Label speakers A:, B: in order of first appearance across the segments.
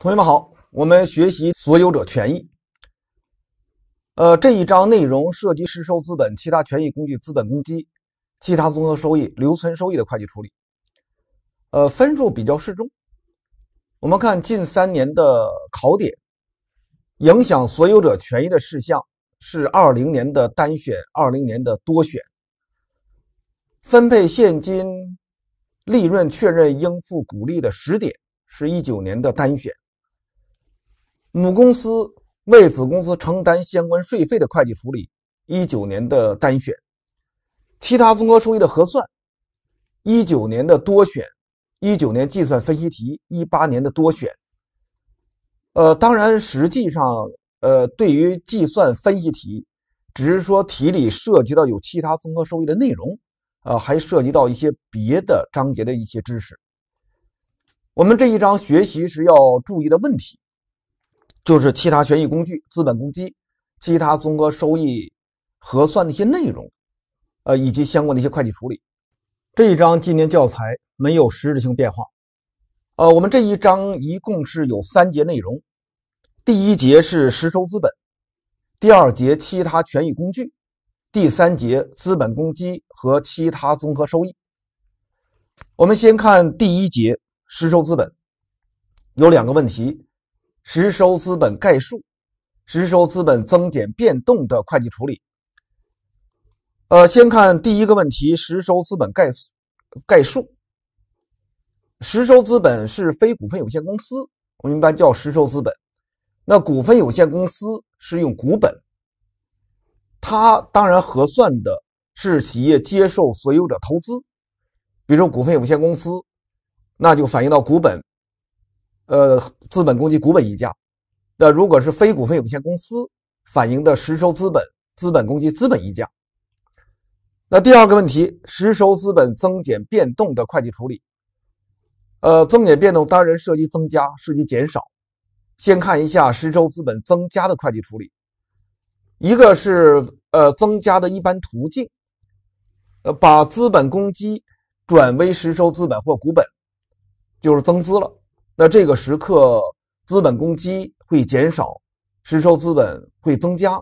A: 同学们好，我们学习所有者权益。呃，这一章内容涉及实收资本、其他权益工具、资本公积、其他综合收益、留存收益的会计处理。呃，分数比较适中。我们看近三年的考点，影响所有者权益的事项是二零年的单选，二零年的多选。分配现金利润、确认应付股利的时点是一九年的单选。母公司为子公司承担相关税费的会计处理，一九年的单选；其他综合收益的核算，一九年的多选；一九年计算分析题，一八年的多选。呃，当然，实际上，呃，对于计算分析题，只是说题里涉及到有其他综合收益的内容，呃，还涉及到一些别的章节的一些知识。我们这一章学习时要注意的问题。就是其他权益工具、资本公积、其他综合收益核算的一些内容，呃，以及相关的一些会计处理。这一章今年教材没有实质性变化。呃，我们这一章一共是有三节内容，第一节是实收资本，第二节其他权益工具，第三节资本公积和其他综合收益。我们先看第一节实收资本，有两个问题。实收资本概述，实收资本增减变动的会计处理。呃，先看第一个问题：实收资本概概述。实收资本是非股份有限公司，我们一般叫实收资本。那股份有限公司是用股本，它当然核算的是企业接受所有者投资，比如股份有限公司，那就反映到股本。呃，资本公积、股本溢价。那如果是非股份有限公司反映的实收资本、资本公积、资本溢价。那第二个问题，实收资本增减变动的会计处理。呃，增减变动当然涉及增加，涉及减少。先看一下实收资本增加的会计处理。一个是呃，增加的一般途径，呃，把资本公积转为实收资本或股本，就是增资了。那这个时刻，资本公积会减少，实收资本会增加。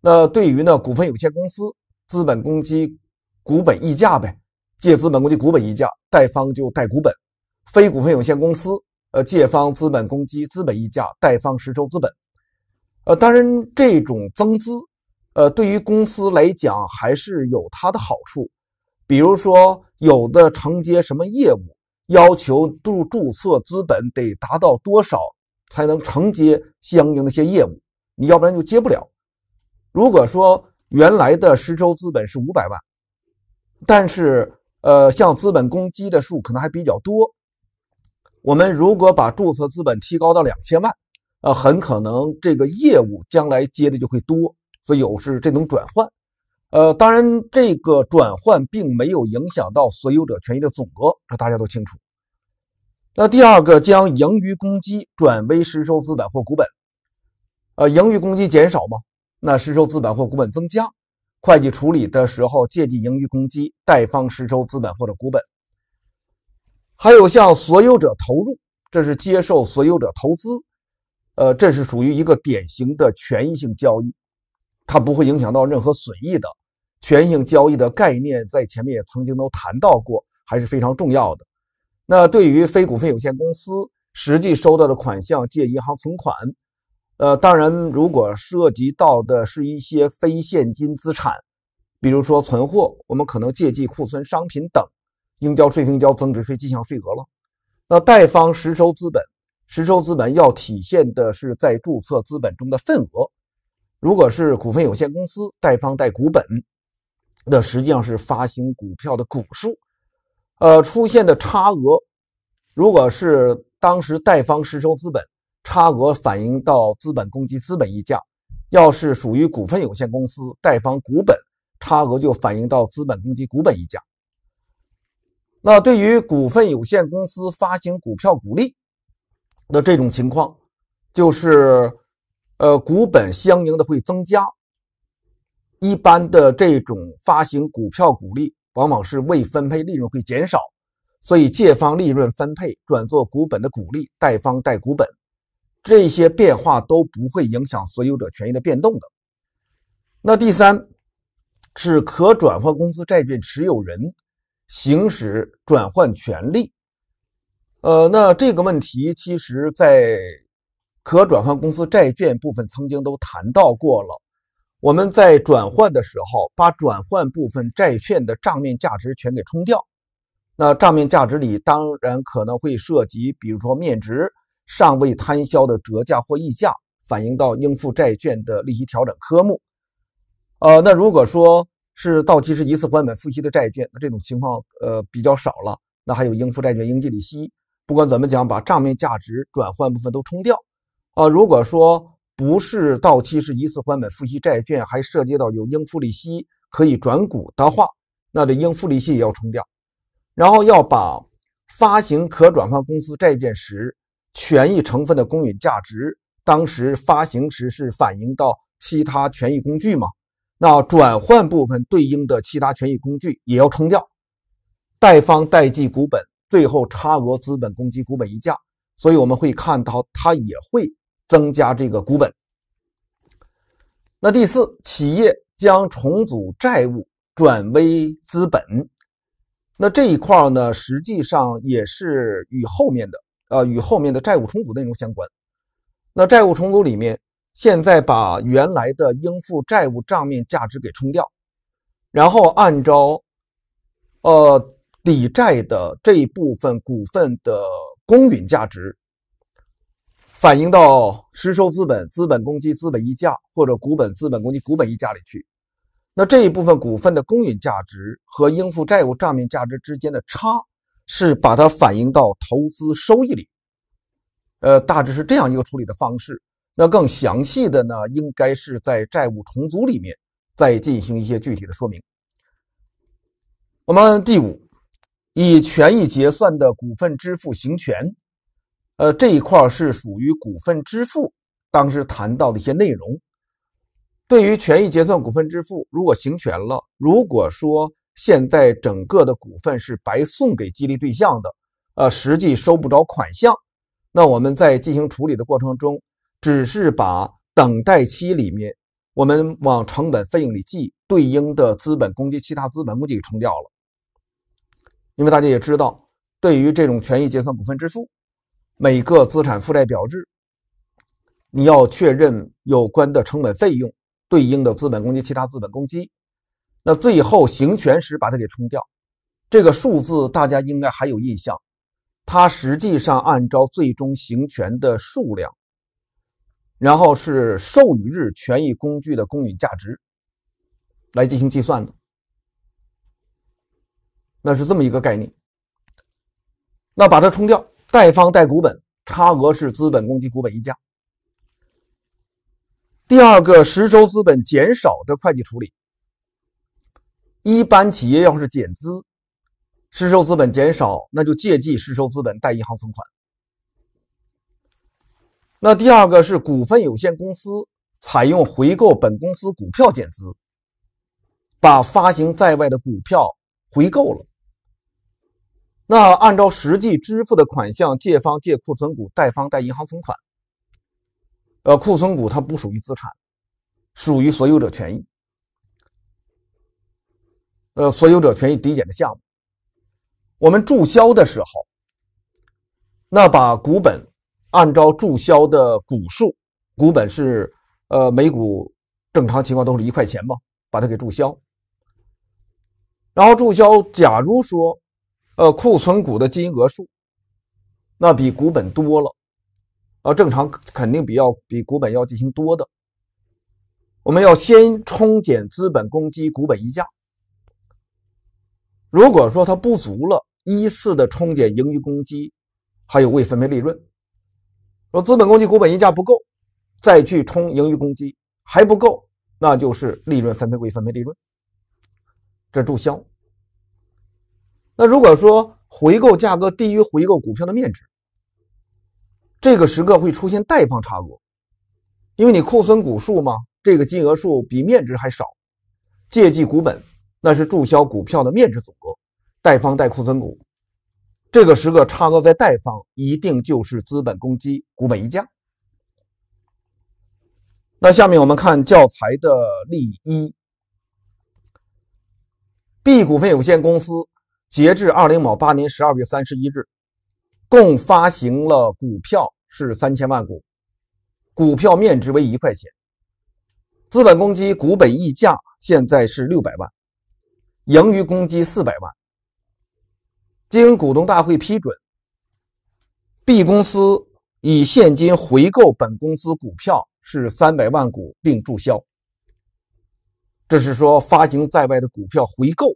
A: 那对于呢，股份有限公司，资本公积、股本溢价呗，借资本公积、股本溢价，贷方就贷股本。非股份有限公司，呃，借方资本公积、资本溢价，贷方实收资本。呃，当然，这种增资，呃，对于公司来讲还是有它的好处，比如说有的承接什么业务。要求注注册资本得达到多少才能承接相应的一些业务？你要不然就接不了。如果说原来的实收资本是五百万，但是呃，像资本公积的数可能还比较多。我们如果把注册资本提高到两千万，呃，很可能这个业务将来接的就会多，所以有是这种转换。呃，当然，这个转换并没有影响到所有者权益的总额，这大家都清楚。那第二个，将盈余公积转为实收资本或股本，呃，盈余公积减少吗？那实收资本或股本增加。会计处理的时候，借记盈余公积，贷方实收资本或者股本。还有向所有者投入，这是接受所有者投资，呃，这是属于一个典型的权益性交易。它不会影响到任何损益的全性交易的概念，在前面也曾经都谈到过，还是非常重要的。那对于非股份有限公司，实际收到的款项借银行存款，呃，当然如果涉及到的是一些非现金资产，比如说存货，我们可能借记库存商品等，应交税应交增值税进项税额了。那贷方实收资本，实收资本要体现的是在注册资本中的份额。如果是股份有限公司贷方贷股本，那实际上是发行股票的股数，呃，出现的差额，如果是当时贷方实收资本差额反映到资本公积资本溢价，要是属于股份有限公司贷方股本差额就反映到资本公积股本溢价。那对于股份有限公司发行股票股利的这种情况，就是。呃，股本相应的会增加。一般的这种发行股票股利，往往是未分配利润会减少，所以借方利润分配转做股本的股利，贷方贷股本。这些变化都不会影响所有者权益的变动的。那第三是可转换公司债券持有人行使转换权利。呃，那这个问题其实在。可转换公司债券部分曾经都谈到过了，我们在转换的时候，把转换部分债券的账面价值全给冲掉。那账面价值里当然可能会涉及，比如说面值、尚未摊销的折价或溢价，反映到应付债券的利息调整科目。呃，那如果说是到期是一次还本付息的债券，那这种情况呃比较少了。那还有应付债券应计利息，不管怎么讲，把账面价值转换部分都冲掉。啊，如果说不是到期是一次还本付息债券，还涉及到有应付利息可以转股的话，那这应付利息也要冲掉，然后要把发行可转换公司债券时权益成分的公允价值，当时发行时是反映到其他权益工具嘛？那转换部分对应的其他权益工具也要冲掉，贷方贷记股本，最后差额资本公积股本溢价。所以我们会看到它也会。增加这个股本。那第四，企业将重组债务转为资本。那这一块呢，实际上也是与后面的啊，与后面的债务重组内容相关。那债务重组里面，现在把原来的应付债务账面价值给冲掉，然后按照呃抵债的这一部分股份的公允价值。反映到实收资本、资本公积、资本溢价，或者股本、资本公积、股本溢价里去。那这一部分股份的公允价值和应付债务账面价值之间的差，是把它反映到投资收益里。呃，大致是这样一个处理的方式。那更详细的呢，应该是在债务重组里面再进行一些具体的说明。我们第五，以权益结算的股份支付行权。呃，这一块是属于股份支付，当时谈到的一些内容。对于权益结算股份支付，如果行权了，如果说现在整个的股份是白送给激励对象的，呃，实际收不着款项，那我们在进行处理的过程中，只是把等待期里面我们往成本费用里记对应的资本公积其他资本公积给冲掉了。因为大家也知道，对于这种权益结算股份支付。每个资产负债表日，你要确认有关的成本费用对应的资本公积、其他资本公积，那最后行权时把它给冲掉。这个数字大家应该还有印象，它实际上按照最终行权的数量，然后是授予日权益工具的公允价值来进行计算的，那是这么一个概念。那把它冲掉。贷方贷股本差额是资本公积股本溢价。第二个实收资本减少的会计处理，一般企业要是减资，实收资本减少，那就借记实收资本贷银行存款。那第二个是股份有限公司采用回购本公司股票减资，把发行在外的股票回购了。那按照实际支付的款项，借方借库存股，贷方贷银行存款。呃，库存股它不属于资产，属于所有者权益。呃，所有者权益抵减的项目，我们注销的时候，那把股本按照注销的股数，股本是呃每股正常情况都是一块钱吧，把它给注销。然后注销，假如说。呃，库存股的金额数，那比股本多了啊，正常肯定比要比股本要进行多的。我们要先冲减资本公积、股本溢价。如果说它不足了，依次的冲减盈余公积，还有未分配利润。说资本公积、股本溢价不够，再去冲盈余公积还不够，那就是利润分配归分配利润，这注销。那如果说回购价格低于回购股票的面值，这个时刻会出现贷方差额，因为你库存股数嘛，这个金额数比面值还少，借记股本，那是注销股票的面值总额，贷方贷库存股，这个时刻差额在贷方一定就是资本公积股本溢价。那下面我们看教材的例一，B 股份有限公司。截至二零某八年十二月三十一日，共发行了股票是三千万股，股票面值为一块钱，资本公积股本溢价现在是六百万，盈余公积四百万。经股东大会批准，B 公司以现金回购本公司股票是三百万股，并注销。这是说发行在外的股票回购，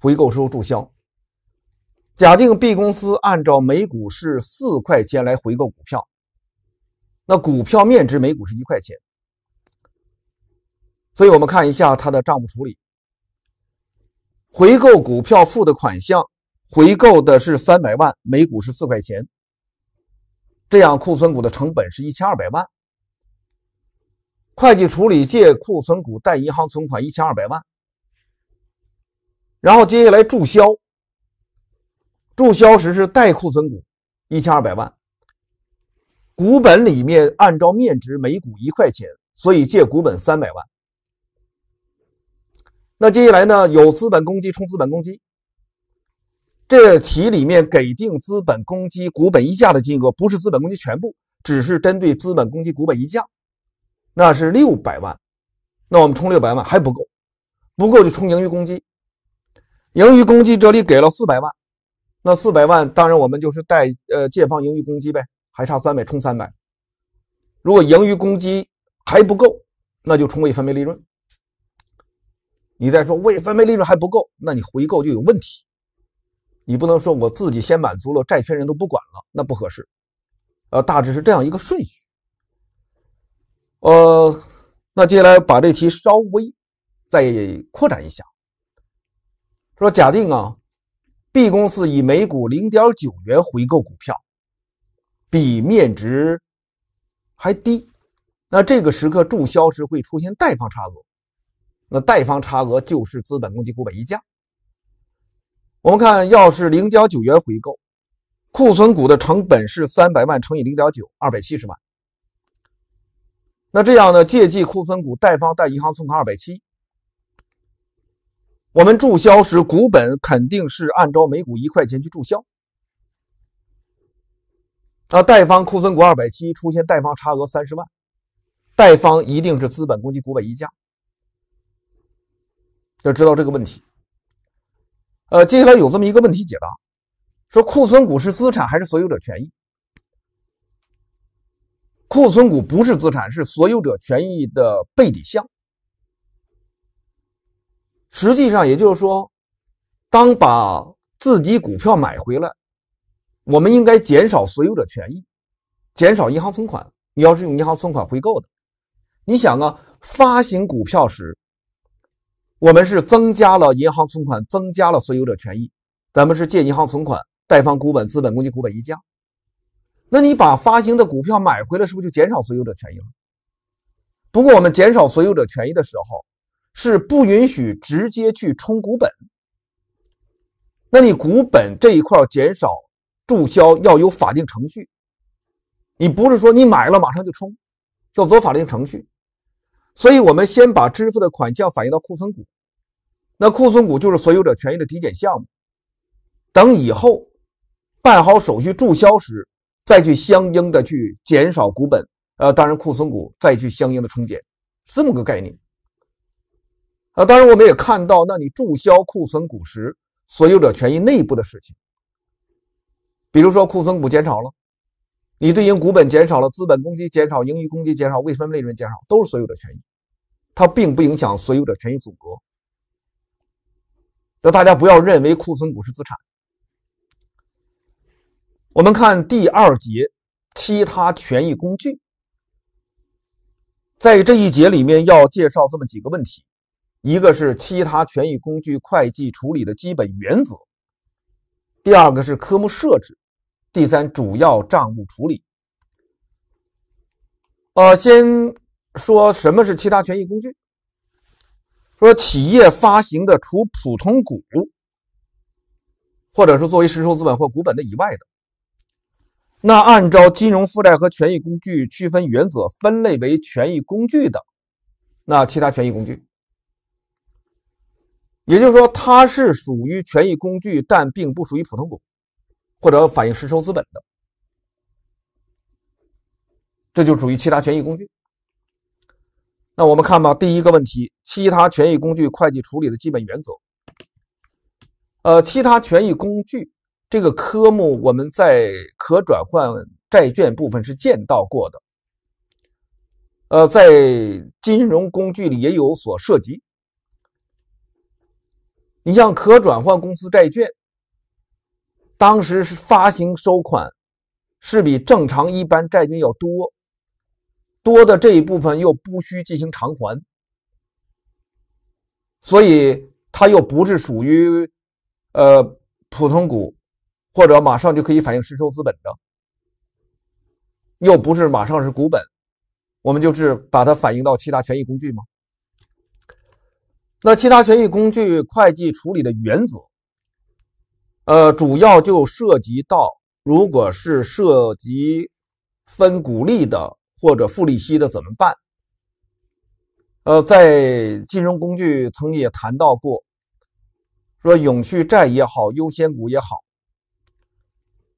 A: 回购收注销。假定 B 公司按照每股是四块钱来回购股票，那股票面值每股是一块钱，所以我们看一下它的账务处理：回购股票付的款项，回购的是三百万，每股是四块钱，这样库存股的成本是一千二百万。会计处理借库存股，贷银行存款一千二百万。然后接下来注销。注销时是带库存股一千二百万，股本里面按照面值每股一块钱，所以借股本三百万。那接下来呢？有资本公积充资本公积。这题里面给定资本公积股本溢价的金额不是资本公积全部，只是针对资本公积股本溢价，那是六百万。那我们充六百万还不够，不够就充盈余公积。盈余公积这里给了四百万。那四百万，当然我们就是贷呃，借方盈余公积呗，还差三百，充三百。如果盈余公积还不够，那就充未分配利润。你再说未分配利润还不够，那你回购就有问题。你不能说我自己先满足了，债权人都不管了，那不合适。呃，大致是这样一个顺序。呃，那接下来把这题稍微再扩展一下，说假定啊。B 公司以每股零点九元回购股票，比面值还低。那这个时刻注销时会出现贷方差额，那贷方差额就是资本公积股本溢价。我们看，要是零点九元回购，库存股的成本是三百万乘以零点九，二百七十万。那这样呢，借记库存股，贷方贷银行存款二百七。我们注销时，股本肯定是按照每股一块钱去注销。啊，贷方库存股二百七，出现贷方差额三十万，贷方一定是资本公积股本溢价。要知道这个问题。呃，接下来有这么一个问题解答：说库存股是资产还是所有者权益？库存股不是资产，是所有者权益的背抵项。实际上，也就是说，当把自己股票买回来，我们应该减少所有者权益，减少银行存款。你要是用银行存款回购的，你想啊，发行股票时，我们是增加了银行存款，增加了所有者权益。咱们是借银行存款，贷方股本，资本公积，股本一价，那你把发行的股票买回来，是不是就减少所有者权益了？不过，我们减少所有者权益的时候。是不允许直接去冲股本。那你股本这一块减少、注销要有法定程序，你不是说你买了马上就冲，要走法定程序。所以，我们先把支付的款项反映到库存股，那库存股就是所有者权益的抵减项目。等以后办好手续注销时，再去相应的去减少股本。呃，当然，库存股再去相应的冲减，这么个概念。啊，当然我们也看到，那你注销库存股时，所有者权益内部的事情，比如说库存股减少了，你对应股本减少了，资本公积减少，盈余公积减少，未分配利润减少，都是所有者权益，它并不影响所有者权益总额。那大家不要认为库存股是资产。我们看第二节，其他权益工具，在这一节里面要介绍这么几个问题。一个是其他权益工具会计处理的基本原则，第二个是科目设置，第三主要账务处理。呃，先说什么是其他权益工具，说企业发行的除普通股，或者说作为实收资本或股本的以外的，那按照金融负债和权益工具区分原则，分类为权益工具的，那其他权益工具。也就是说，它是属于权益工具，但并不属于普通股或者反映实收资本的，这就属于其他权益工具。那我们看吧，第一个问题：其他权益工具会计处理的基本原则。呃，其他权益工具这个科目，我们在可转换债券部分是见到过的，呃，在金融工具里也有所涉及。你像可转换公司债券，当时是发行收款是比正常一般债券要多，多的这一部分又不需进行偿还，所以它又不是属于呃普通股，或者马上就可以反映实收资本的，又不是马上是股本，我们就是把它反映到其他权益工具吗？那其他权益工具会计处理的原则，呃，主要就涉及到，如果是涉及分股利的或者付利息的怎么办？呃，在金融工具曾经也谈到过，说永续债也好，优先股也好，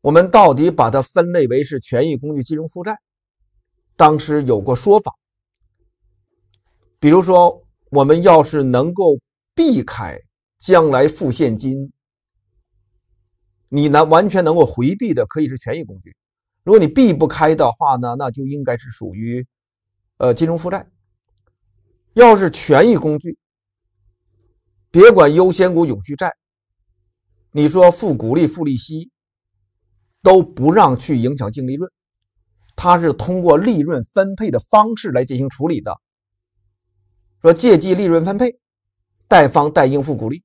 A: 我们到底把它分类为是权益工具、金融负债？当时有过说法，比如说。我们要是能够避开将来付现金，你能完全能够回避的，可以是权益工具。如果你避不开的话呢，那就应该是属于呃金融负债。要是权益工具，别管优先股、永续债，你说付股利、付利息都不让去影响净利润，它是通过利润分配的方式来进行处理的。说借记利润分配，贷方贷应付股利。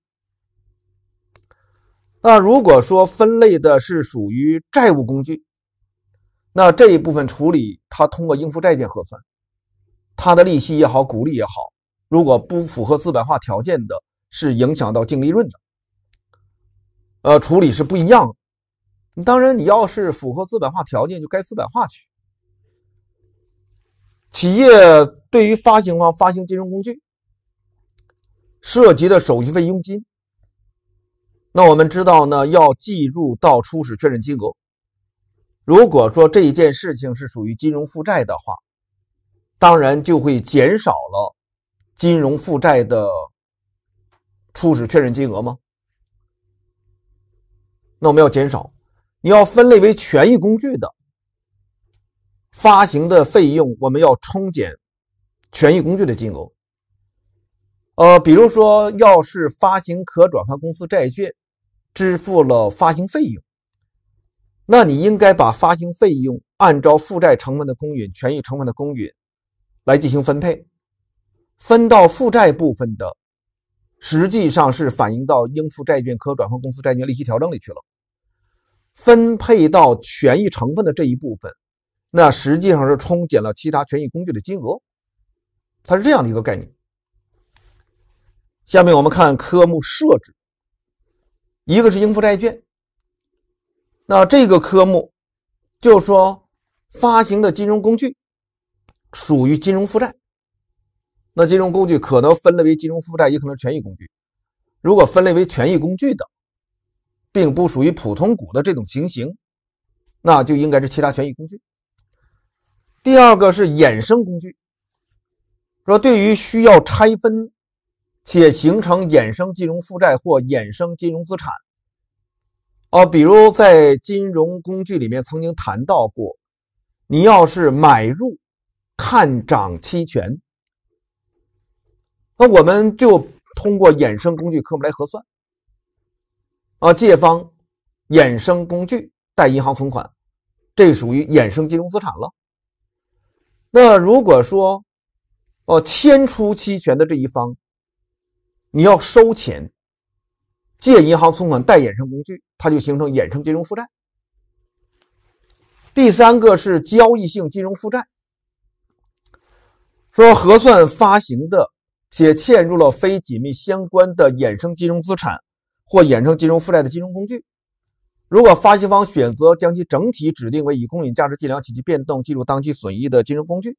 A: 那如果说分类的是属于债务工具，那这一部分处理，它通过应付债券核算，它的利息也好，股利也好，如果不符合资本化条件的，是影响到净利润的。呃，处理是不一样的。当然，你要是符合资本化条件，就该资本化去。企业对于发行方发行金融工具涉及的手续费佣金，那我们知道呢，要计入到初始确认金额。如果说这一件事情是属于金融负债的话，当然就会减少了金融负债的初始确认金额吗？那我们要减少，你要分类为权益工具的。发行的费用我们要冲减权益工具的金额。呃，比如说，要是发行可转换公司债券，支付了发行费用，那你应该把发行费用按照负债成分的公允、权益成分的公允来进行分配。分到负债部分的，实际上是反映到应付债券、可转换公司债券利息调整里去了。分配到权益成分的这一部分。那实际上是冲减了其他权益工具的金额，它是这样的一个概念。下面我们看科目设置，一个是应付债券，那这个科目就说发行的金融工具属于金融负债。那金融工具可能分类为金融负债，也可能权益工具。如果分类为权益工具的，并不属于普通股的这种情形，那就应该是其他权益工具。第二个是衍生工具，说对于需要拆分且形成衍生金融负债或衍生金融资产，哦，比如在金融工具里面曾经谈到过，你要是买入看涨期权，那我们就通过衍生工具科目来核算，啊，借方衍生工具贷银行存款，这属于衍生金融资产了。那如果说，哦，迁出期权的这一方，你要收钱，借银行存款贷衍生工具，它就形成衍生金融负债。第三个是交易性金融负债，说核算发行的且嵌入了非紧密相关的衍生金融资产或衍生金融负债的金融工具。如果发行方选择将其整体指定为以公允价值计量及其变动计入当期损益的金融工具，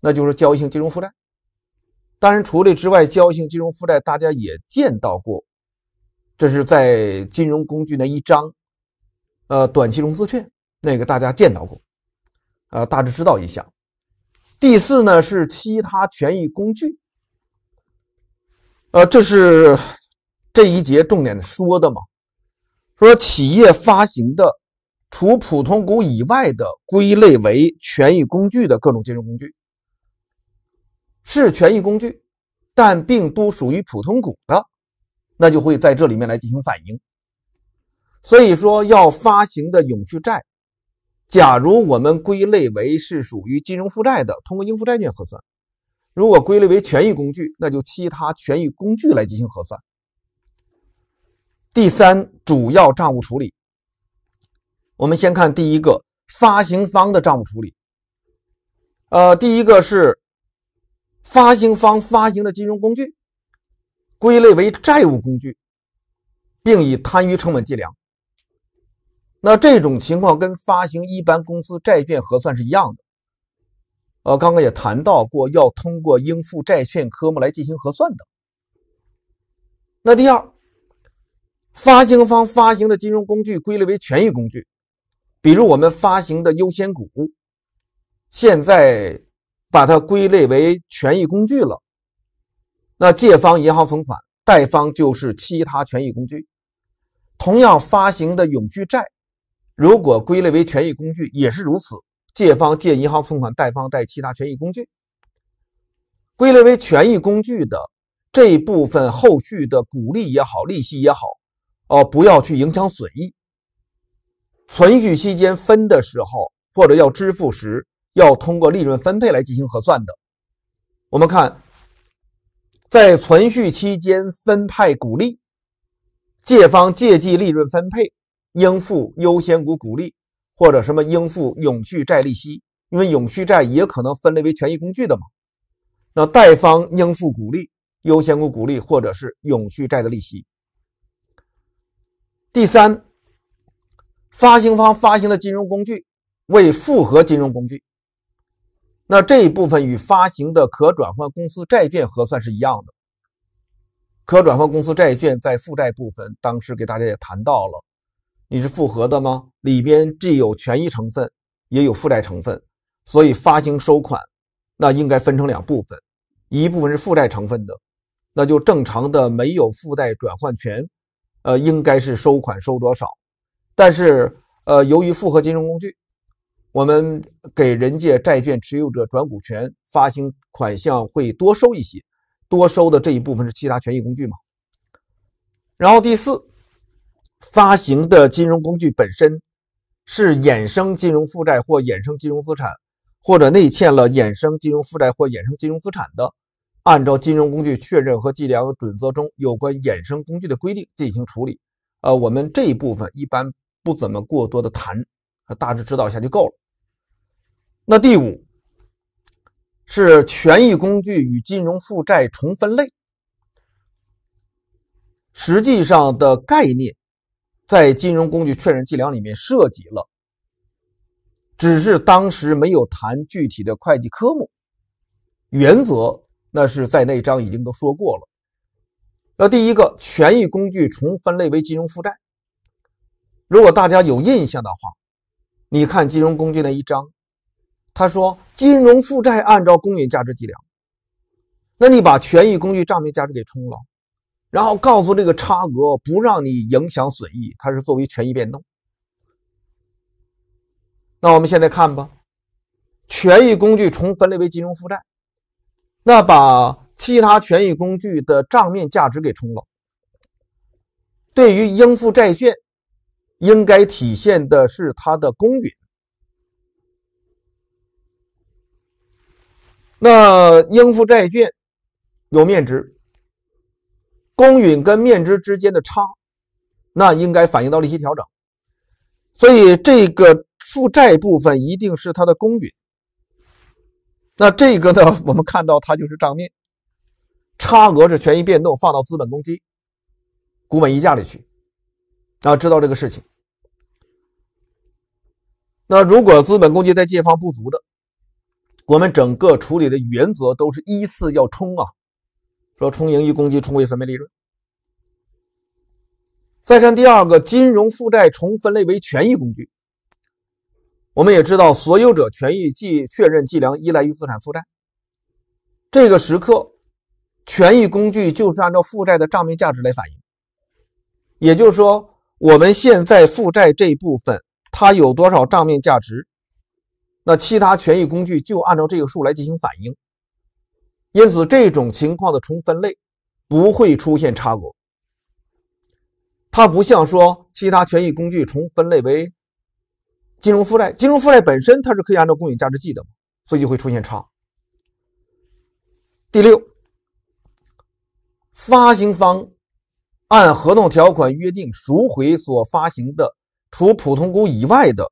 A: 那就是交易性金融负债。当然，除了之外，交易性金融负债大家也见到过，这是在金融工具那一章，呃，短期融资券那个大家见到过，呃，大致知道一下。第四呢是其他权益工具，呃，这是这一节重点说的嘛。说企业发行的除普通股以外的归类为权益工具的各种金融工具，是权益工具，但并不属于普通股的，那就会在这里面来进行反映。所以说要发行的永续债，假如我们归类为是属于金融负债的，通过应付债券核算；如果归类为权益工具，那就其他权益工具来进行核算。第三，主要账务处理。我们先看第一个，发行方的账务处理。呃，第一个是发行方发行的金融工具，归类为债务工具，并以摊余成本计量。那这种情况跟发行一般公司债券核算是一样的。呃，刚刚也谈到过，要通过应付债券科目来进行核算的。那第二。发行方发行的金融工具归类为权益工具，比如我们发行的优先股，现在把它归类为权益工具了。那借方银行存款，贷方就是其他权益工具。同样，发行的永续债，如果归类为权益工具，也是如此。借方借银行存款，贷方贷其他权益工具。归类为权益工具的这一部分，后续的股利也好，利息也好。哦，不要去影响损益。存续期间分的时候，或者要支付时，要通过利润分配来进行核算的。我们看，在存续期间分派股利，借方借记利润分配、应付优先股股利或者什么应付永续债利息，因为永续债也可能分类为权益工具的嘛。那贷方应付股利、优先股股利或者是永续债的利息。第三，发行方发行的金融工具为复合金融工具，那这一部分与发行的可转换公司债券核算是一样的。可转换公司债券在负债部分，当时给大家也谈到了，你是复合的吗？里边既有权益成分，也有负债成分，所以发行收款，那应该分成两部分，一部分是负债成分的，那就正常的没有负债转换权。呃，应该是收款收多少，但是，呃，由于复合金融工具，我们给人借债券持有者转股权发行款项会多收一些，多收的这一部分是其他权益工具嘛？然后第四，发行的金融工具本身是衍生金融负债或衍生金融资产，或者内嵌了衍生金融负债或衍生金融资产的。按照金融工具确认和计量准则中有关衍生工具的规定进行处理。呃，我们这一部分一般不怎么过多的谈，大致指导一下就够了。那第五是权益工具与金融负债重分类，实际上的概念在金融工具确认计量里面涉及了，只是当时没有谈具体的会计科目原则。那是在那章已经都说过了。那第一个权益工具重分类为金融负债。如果大家有印象的话，你看金融工具那一章，他说金融负债按照公允价值计量。那你把权益工具账面价值给冲了，然后告诉这个差额不让你影响损益，它是作为权益变动。那我们现在看吧，权益工具重分类为金融负债。那把其他权益工具的账面价值给冲了，对于应付债券，应该体现的是它的公允。那应付债券有面值，公允跟面值之间的差，那应该反映到利息调整。所以这个负债部分一定是它的公允。那这个呢？我们看到它就是账面差额是权益变动，放到资本公积、股本溢价里去啊。知道这个事情。那如果资本公积在借方不足的，我们整个处理的原则都是依次要冲啊，说冲盈余公积，冲未分配利润。再看第二个，金融负债重分类为权益工具。我们也知道，所有者权益计确认计量依赖于资产负债。这个时刻，权益工具就是按照负债的账面价值来反映。也就是说，我们现在负债这一部分它有多少账面价值，那其他权益工具就按照这个数来进行反映。因此，这种情况的重分类不会出现差额，它不像说其他权益工具重分类为。金融负债，金融负债本身它是可以按照公允价值计的，所以就会出现差。第六，发行方按合同条款约定赎回所发行的除普通股以外的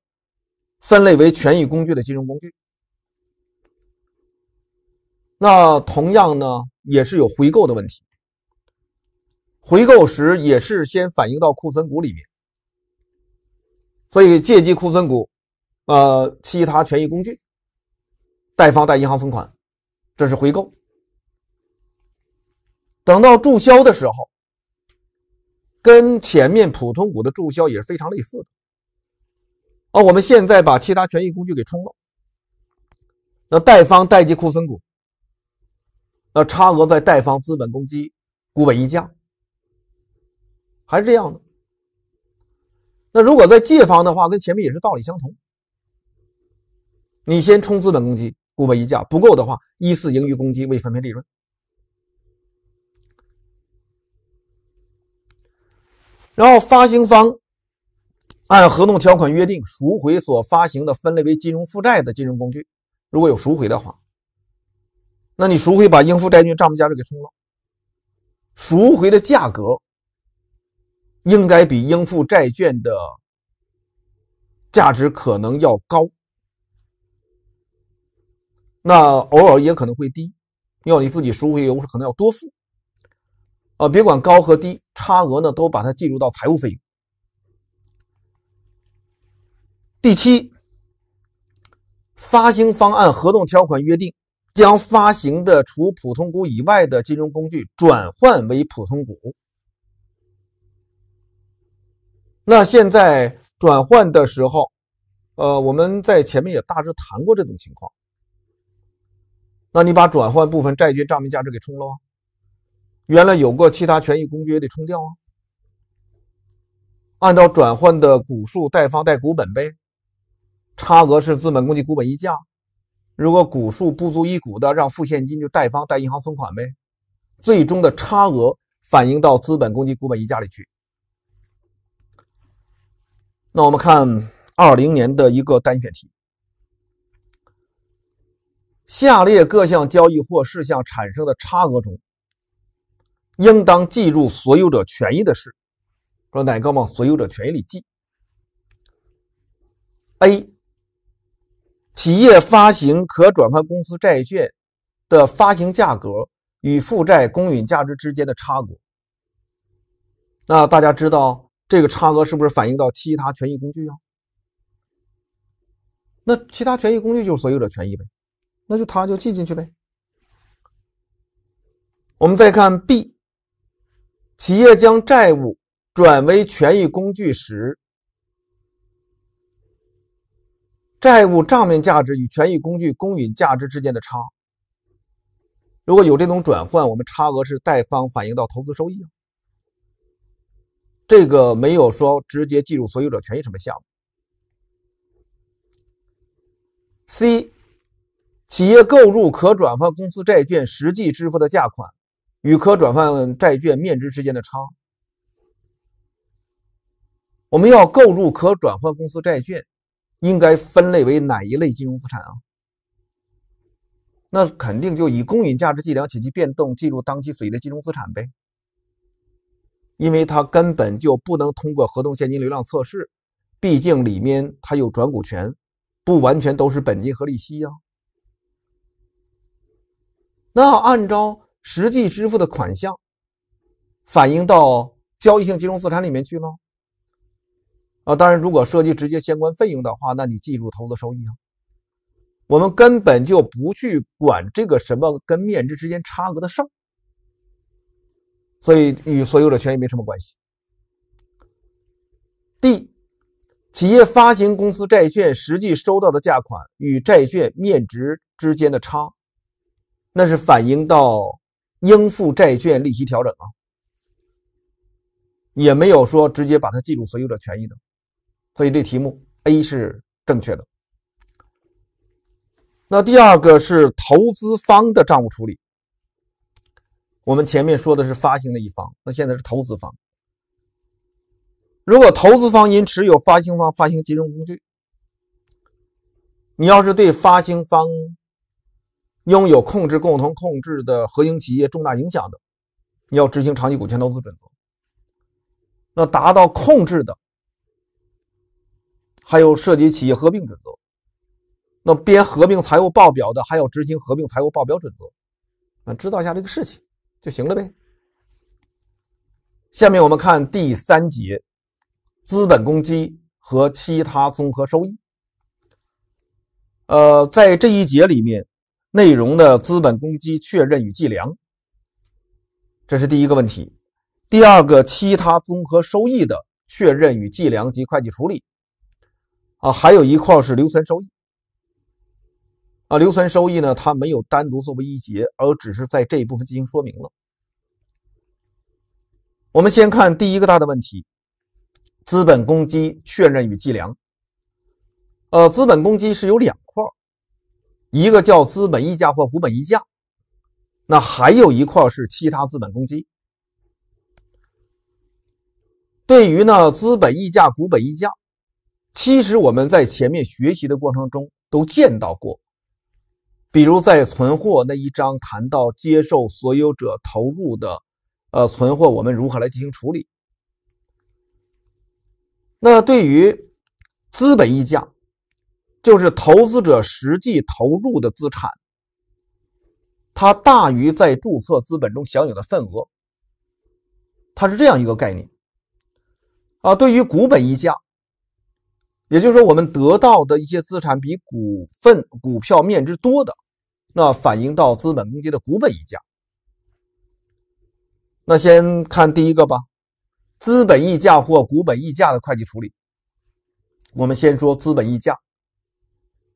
A: 分类为权益工具的金融工具，那同样呢也是有回购的问题，回购时也是先反映到库存股里面。所以借记库存股，呃，其他权益工具，贷方贷银行存款，这是回购。等到注销的时候，跟前面普通股的注销也是非常类似的。啊，我们现在把其他权益工具给冲了，那贷方贷记库存股，那差额在贷方资本公积股本溢价，还是这样的。那如果在借方的话，跟前面也是道理相同。你先冲资本公积股本溢价，不够的话，依次盈余公积未分配利润。然后发行方按合同条款约定赎回所发行的分类为金融负债的金融工具，如果有赎回的话，那你赎回把应付债券账目价值给冲了，赎回的价格。应该比应付债券的价值可能要高，那偶尔也可能会低，要你自己赎回有可能要多付。啊，别管高和低，差额呢都把它计入到财务费用。第七，发行方案合同条款约定，将发行的除普通股以外的金融工具转换为普通股。那现在转换的时候，呃，我们在前面也大致谈过这种情况。那你把转换部分债权账面价值给冲了原来有过其他权益工具得冲掉啊。按照转换的股数贷方贷股本呗，差额是资本公积股本溢价。如果股数不足一股的，让付现金就贷方贷银行存款呗。最终的差额反映到资本公积股本溢价里去。那我们看二零年的一个单选题，下列各项交易或事项产生的差额中，应当计入所有者权益的是，说哪个往所有者权益里记？A. 企业发行可转换公司债券的发行价格与负债公允价值之间的差额。那大家知道？这个差额是不是反映到其他权益工具啊？那其他权益工具就是所有者权益呗，那就它就记进去呗。我们再看 B，企业将债务转为权益工具时，债务账面价值与权益工具公允价值之间的差，如果有这种转换，我们差额是贷方反映到投资收益啊。这个没有说直接计入所有者权益什么项目。C 企业购入可转换公司债券实际支付的价款与可转换债券面值之间的差，我们要购入可转换公司债券，应该分类为哪一类金融资产啊？那肯定就以公允价值计量且其变动计入当期损益的金融资产呗。因为它根本就不能通过合同现金流量测试，毕竟里面它有转股权，不完全都是本金和利息呀。那按照实际支付的款项，反映到交易性金融资产里面去了。啊，当然，如果涉及直接相关费用的话，那你计入投资收益啊。我们根本就不去管这个什么跟面值之间差额的事儿。所以与所有者权益没什么关系。D，企业发行公司债券实际收到的价款与债券面值之间的差，那是反映到应付债券利息调整啊，也没有说直接把它计入所有者权益的。所以这题目 A 是正确的。那第二个是投资方的账务处理。我们前面说的是发行的一方，那现在是投资方。如果投资方因持有发行方发行金融工具，你要是对发行方拥有控制、共同控制的核心企业重大影响的，你要执行长期股权投资准则。那达到控制的，还有涉及企业合并准则，那编合并财务报表的，还有执行合并财务报表准则。啊，知道一下这个事情。就行了呗。下面我们看第三节，资本公积和其他综合收益。呃，在这一节里面，内容的资本公积确认与计量，这是第一个问题；第二个，其他综合收益的确认与计量及会计处理。啊，还有一块是留存收益。啊，留存收益呢，它没有单独作为一节，而只是在这一部分进行说明了。我们先看第一个大的问题：资本公积确认与计量。呃，资本公积是有两块一个叫资本溢价或股本溢价，那还有一块是其他资本公积。对于呢，资本溢价、股本溢价，其实我们在前面学习的过程中都见到过。比如在存货那一章谈到接受所有者投入的，呃，存货我们如何来进行处理？那对于资本溢价，就是投资者实际投入的资产，它大于在注册资本中享有的份额，它是这样一个概念啊。对于股本溢价。也就是说，我们得到的一些资产比股份、股票面值多的，那反映到资本公积的股本溢价。那先看第一个吧，资本溢价或股本溢价的会计处理。我们先说资本溢价，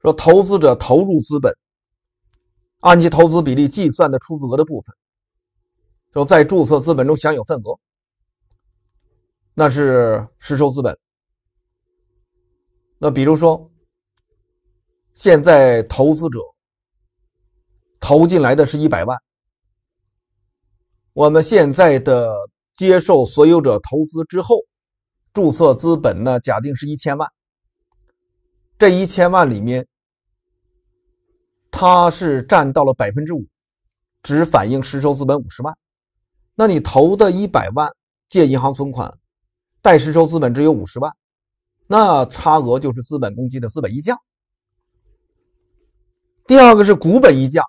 A: 说投资者投入资本，按其投资比例计算的出资额的部分，就在注册资本中享有份额，那是实收资本。那比如说，现在投资者投进来的是一百万，我们现在的接受所有者投资之后，注册资本呢，假定是一千万，这一千万里面，它是占到了百分之五，只反映实收资本五十万，那你投的一百万借银行存款，贷实收资本只有五十万。那差额就是资本公积的资本溢价。第二个是股本溢价，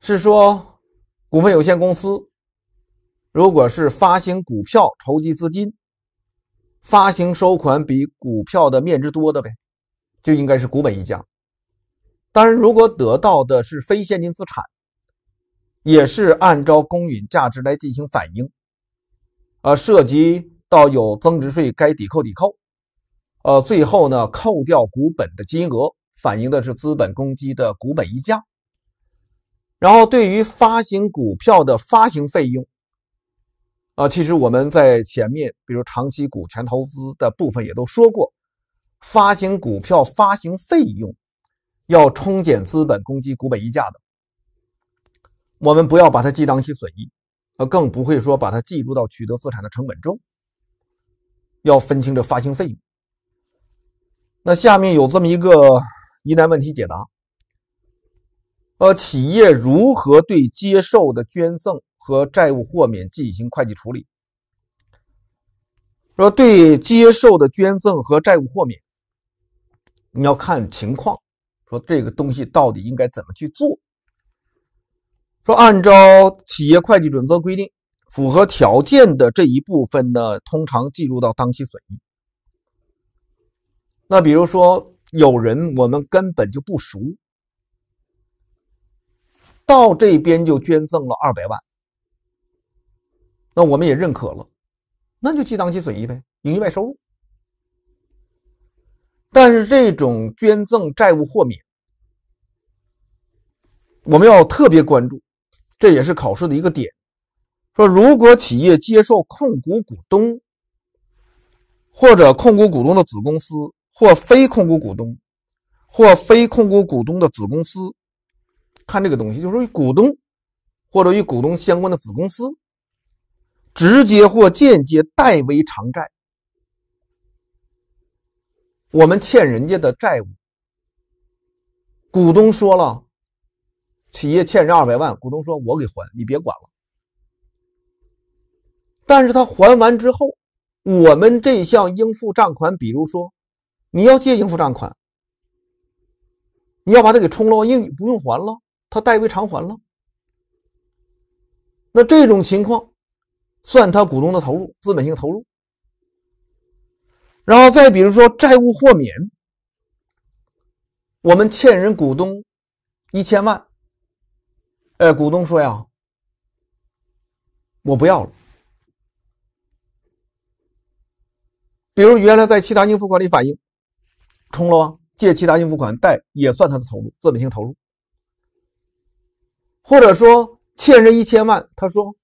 A: 是说股份有限公司如果是发行股票筹集资金，发行收款比股票的面值多的呗，就应该是股本溢价。当然，如果得到的是非现金资产，也是按照公允价值来进行反映。啊，涉及。到有增值税该抵扣抵扣，呃，最后呢，扣掉股本的金额反映的是资本公积的股本溢价。然后，对于发行股票的发行费用，啊，其实我们在前面，比如长期股权投资的部分也都说过，发行股票发行费用要冲减资本公积股本溢价的。我们不要把它记当其损益，呃，更不会说把它计入到取得资产的成本中。要分清这发行费用。那下面有这么一个疑难问题解答：呃，企业如何对接受的捐赠和债务豁免进行会计处理？说对接受的捐赠和债务豁免，你要看情况，说这个东西到底应该怎么去做？说按照企业会计准则规定。符合条件的这一部分呢，通常计入到当期损益。那比如说，有人我们根本就不熟，到这边就捐赠了二百万，那我们也认可了，那就记当期损益呗，营业外收入。但是这种捐赠债务豁免，我们要特别关注，这也是考试的一个点。说，如果企业接受控股股东或者控股股东的子公司，或非控股股东或非控股股东的子公司，看这个东西，就是说股东或者与股东相关的子公司，直接或间接代为偿债，我们欠人家的债务，股东说了，企业欠人二百万，股东说我给还，你别管了。但是他还完之后，我们这项应付账款，比如说，你要借应付账款，你要把它给冲了，应不用还了，他代为偿还了。那这种情况，算他股东的投入，资本性投入。然后再比如说债务豁免，我们欠人股东一千万，哎，股东说呀，我不要了。比如原来在其他应付款里反映，冲了借其他应付款贷也算他的投入资本性投入，或者说欠人一千万，他说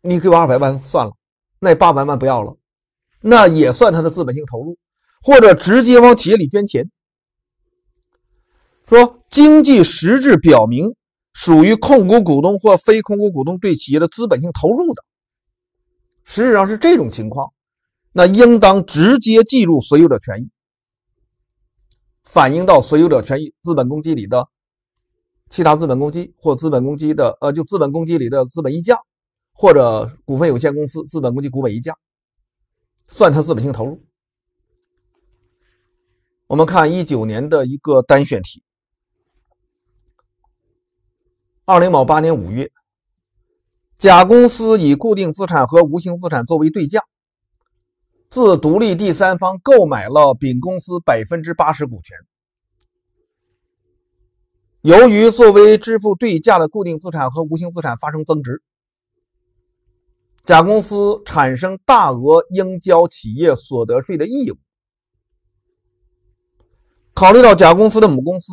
A: 你给我二百万算了，那八百万不要了，那也算他的资本性投入，或者直接往企业里捐钱，说经济实质表明属于控股股东或非控股股东对企业的资本性投入的，实质上是这种情况。那应当直接计入所有者权益，反映到所有者权益资本公积里的其他资本公积或资本公积的呃，就资本公积里的资本溢价，或者股份有限公司资本公积股本溢价，算它资本性投入。我们看一九年的一个单选题，二零某八年五月，甲公司以固定资产和无形资产作为对价。自独立第三方购买了丙公司百分之八十股权，由于作为支付对价的固定资产和无形资产发生增值，甲公司产生大额应交企业所得税的义务。考虑到甲公司的母公司，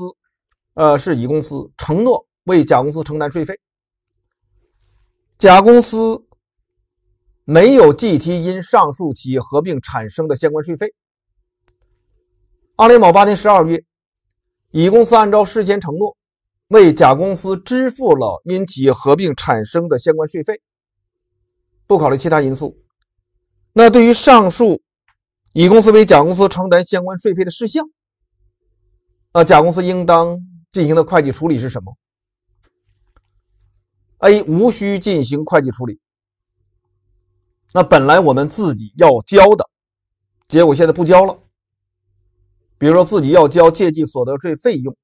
A: 呃，是乙公司承诺为甲公司承担税费，甲公司。没有计提因上述企业合并产生的相关税费。二零一八年十二月，乙公司按照事先承诺，为甲公司支付了因企业合并产生的相关税费。不考虑其他因素，那对于上述乙公司为甲公司承担相关税费的事项，那甲公司应当进行的会计处理是什么？A 无需进行会计处理。那本来我们自己要交的，结果现在不交了。比如说自己要交借记所得税费用，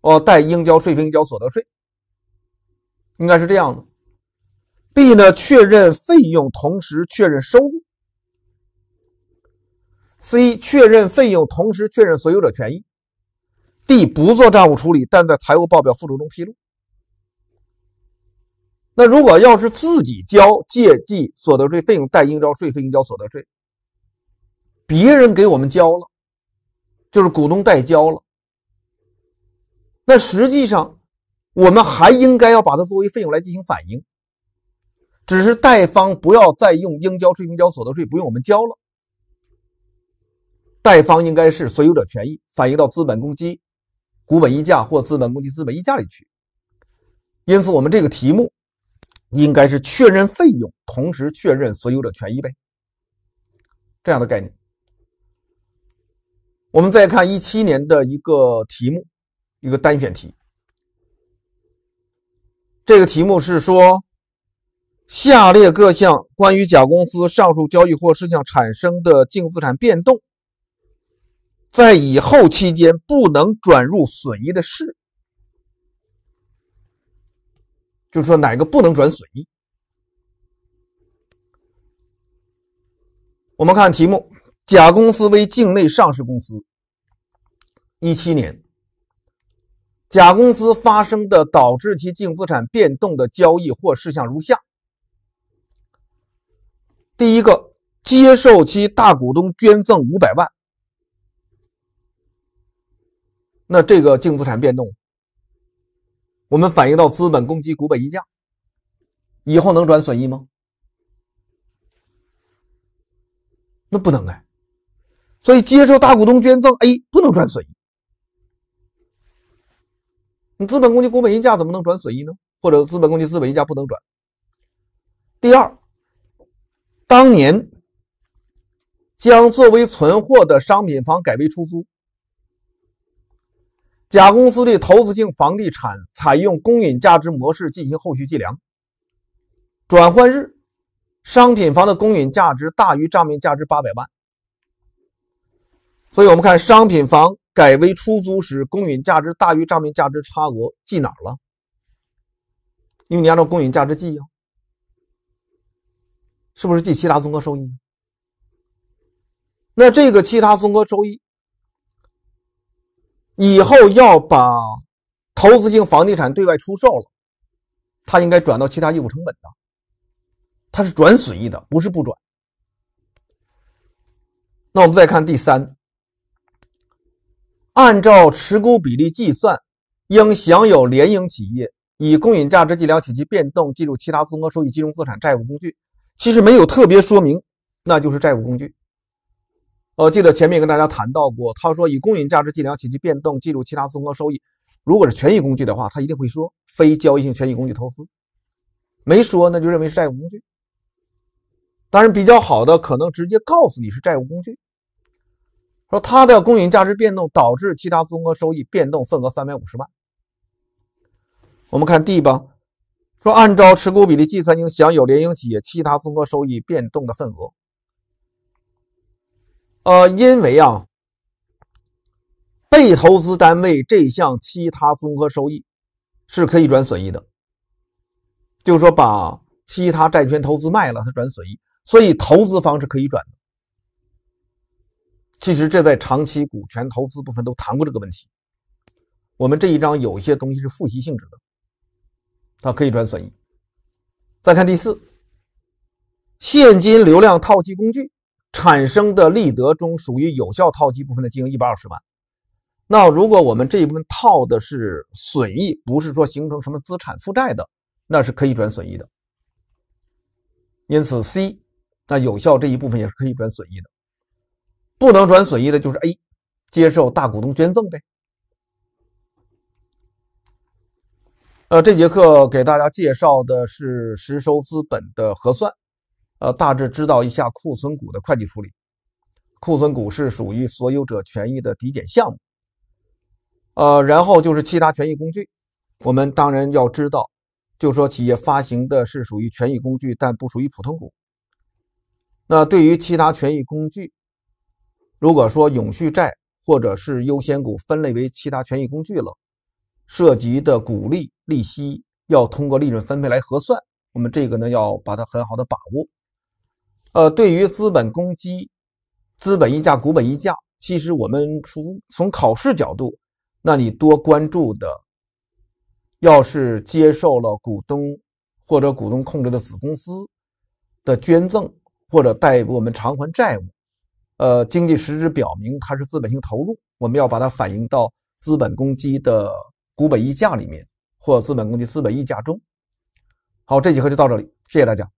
A: 哦，代应交税费、应交所得税，应该是这样的。B 呢，确认费用同时确认收入。C 确认费用同时确认所有者权益。D 不做账务处理，但在财务报表附注中披露。那如果要是自己交，借记所得税费用，代应交税费、应交所得税；别人给我们交了，就是股东代交了。那实际上，我们还应该要把它作为费用来进行反映，只是贷方不要再用应交税、应交所得税不用我们交了，贷方应该是所有者权益，反映到资本公积、股本溢价或资本公积、资本溢价里去。因此，我们这个题目。应该是确认费用，同时确认所有者权益呗，这样的概念。我们再看一七年的一个题目，一个单选题。这个题目是说，下列各项关于甲公司上述交易或事项产生的净资产变动，在以后期间不能转入损益的是。就是说哪个不能转损益？我们看题目，甲公司为境内上市公司。一七年，甲公司发生的导致其净资产变动的交易或事项如下：第一个，接受其大股东捐赠五百万，那这个净资产变动。我们反映到资本公积股本溢价，以后能转损益吗？那不能哎，所以接受大股东捐赠，A 不能转损益。你资本公积股本溢价怎么能转损益呢？或者资本公积资本溢价不能转。第二，当年将作为存货的商品房改为出租。甲公司的投资性房地产采用公允价值模式进行后续计量。转换日，商品房的公允价值大于账面价值八百万，所以我们看商品房改为出租时，公允价值大于账面价值差额记哪儿了？因为你按照公允价值记呀，是不是记其他综合收益？那这个其他综合收益？以后要把投资性房地产对外出售了，它应该转到其他业务成本的，它是转损益的，不是不转。那我们再看第三，按照持股比例计算，应享有联营企业以公允价值计量体其变动计入其他综合收益金融资产、债务工具，其实没有特别说明，那就是债务工具。呃，记得前面跟大家谈到过，他说以公允价值计量及其变动计入其他综合收益。如果是权益工具的话，他一定会说非交易性权益工具投资，没说那就认为是债务工具。当然比较好的可能直接告诉你是债务工具，说它的公允价值变动导致其他综合收益变动份额三百五十万。我们看 D 吧，说按照持股比例计算应享有联营企业其他综合收益变动的份额。呃，因为啊，被投资单位这项其他综合收益是可以转损益的，就是说把其他债权投资卖了，它转损益，所以投资方是可以转的。其实这在长期股权投资部分都谈过这个问题。我们这一章有些东西是复习性质的，它可以转损益。再看第四，现金流量套期工具。产生的利得中属于有效套期部分的金额一百二十万，那如果我们这一部分套的是损益，不是说形成什么资产负债的，那是可以转损益的。因此，C 那有效这一部分也是可以转损益的，不能转损益的就是 A，接受大股东捐赠呗。呃，这节课给大家介绍的是实收资本的核算。呃，大致知道一下库存股的会计处理。库存股是属于所有者权益的抵减项目。呃，然后就是其他权益工具，我们当然要知道，就说企业发行的是属于权益工具，但不属于普通股。那对于其他权益工具，如果说永续债或者是优先股分类为其他权益工具了，涉及的股利、利息要通过利润分配来核算。我们这个呢，要把它很好的把握。呃，对于资本公积、资本溢价、股本溢价，其实我们从从考试角度，那你多关注的，要是接受了股东或者股东控制的子公司的捐赠或者代我们偿还债务，呃，经济实质表明它是资本性投入，我们要把它反映到资本公积的股本溢价里面或资本公积资本溢价中。好，这节课就到这里，谢谢大家。